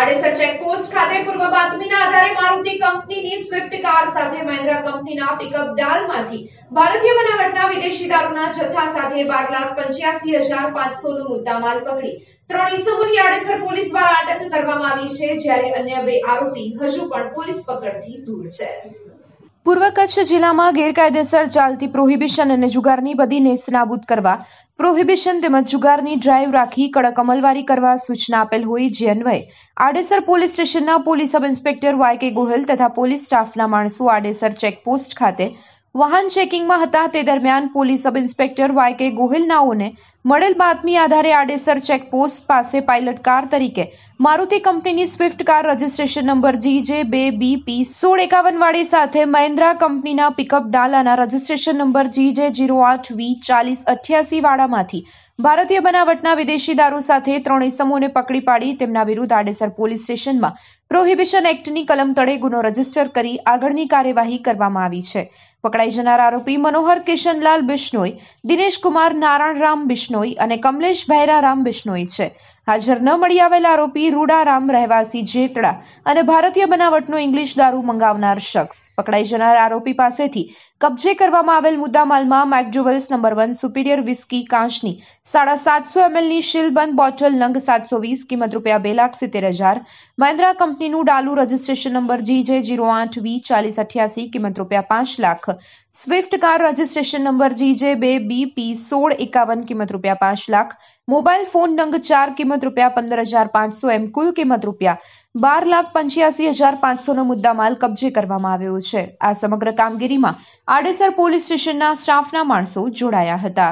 Adesar checkpost ખાતે પૂર્વ બાતમીના આધારે મારુતિ કંપનીની સ્વિફ્ટ કાર સાથે મહિન્દ્રા કંપનીના પિકઅપ ડાલમાંથી ભારતીય બનાવટના વિદેશી દારૂના જથ્થા સાથે બાર લાખ પંચ્યાસી હજાર પાંચસો મુદ્દામાલ પકડી ત્રણ ઇસમોની આડેસર પોલીસ દ્વારા અટક કરવામાં આવી છે જ્યારે અન્ય બે આરોપી હજુ પણ પોલીસ પકડથી દૂર છે પૂર્વ કચ્છ જિલ્લામાં ગેરકાયદેસર ચાલતી પ્રોહિબિશન અને જુગારની બધી નેસ્તનાબૂદ કરવા પ્રોહિબિશન તેમજ જુગારની ડ્રાઈવ રાખી કડક અમલવારી કરવા સૂચના આપેલ હોય જે અન્વયે આડેસર પોલીસ સ્ટેશનના police sub inspector Y K Gohil તથા પોલીસ સ્ટાફના માણસો આડેસર ચેકપોસ્ટ ખાતે વાહન ચેકિંગમાં હતા તે દરમિયાન પોલીસ સબ ઇન્સ્પેક્ટર વાય કે ગોહિલનાઓને મળેલ બાતમી આધારે આડેસર ચેકપોસ્ટ પાસે પાયલટ કાર તરીકે મારુતિ કંપનીની Swift car registration number G J બે બી પી સોળ એકાવન વાળી સાથે મહેન્દ્રા કંપનીના પિકઅપ ડાલાના registration number G J zero આઠ વી ચાલીસ અઠ્યાસી વાળામાંથી ભારતીય બનાવટના વિદેશી દારૂ સાથે ત્રણ ઇસમોને પકડી પાડી તેમના વિરુદ્ધ આડેસર પોલીસ સ્ટેશનમાં પ્રોહિબિશન એક્ટની કલમ તળે ગુનો રજીસ્ટર કરી આગળની કાર્યવાહી કરવામાં આવી છે પકડાઈ જનાર આરોપી મનોહર કિશનલાલ બિશ્નોઈ દિનેશકુમાર નારાયણરામ બિશ્નોઈ અને કમલેશ ભૈરારામ બિશ્નોઈ છે હાજર ન મળી આવેલા આરોપી રૂડારામ રહેવાસી જેતડા અને ભારતીય બનાવટનો ઇંગ્લિશ દારૂ મંગાવનાર શખ્સ પકડાઈ જનાર આરોપી પાસેથી કબજે કરવામાં આવેલ મુદ્દામાલમાં McDowell's number one superior whisky કાંચની સાડા સાતસો એમએલની શીલબંધ બોટલ નંગ સાતસો વીસ કિંમત રૂપિયા બે લાખ સિત્તેર હજાર મહિન્દ્રા કંપની કંપનીનું ડાલુ registration number G J zero આઠ વી ચાલીસ અઠ્યાસી કિંમત રૂપિયા પાંચ lakh Swift car registration number G J બે બી પી સોળ એકાવન કિંમત રૂપિયા પાંચ લાખ મોબાઈલ ફોન નંગ ચાર કિંમત રૂપિયા પંદર હજાર પાંચસો એમ કુલ કિંમત રૂપિયા બાર લાખ પંચ્યાસી હજાર પાંચસોનો મુદ્દા માલ કબજે કરવામાં આવ્યો છે આ સમગ્ર કામગીરીમાં આડેસર પોલીસ સ્ટેશનના સ્ટાફના માણસો જોડાયા હતા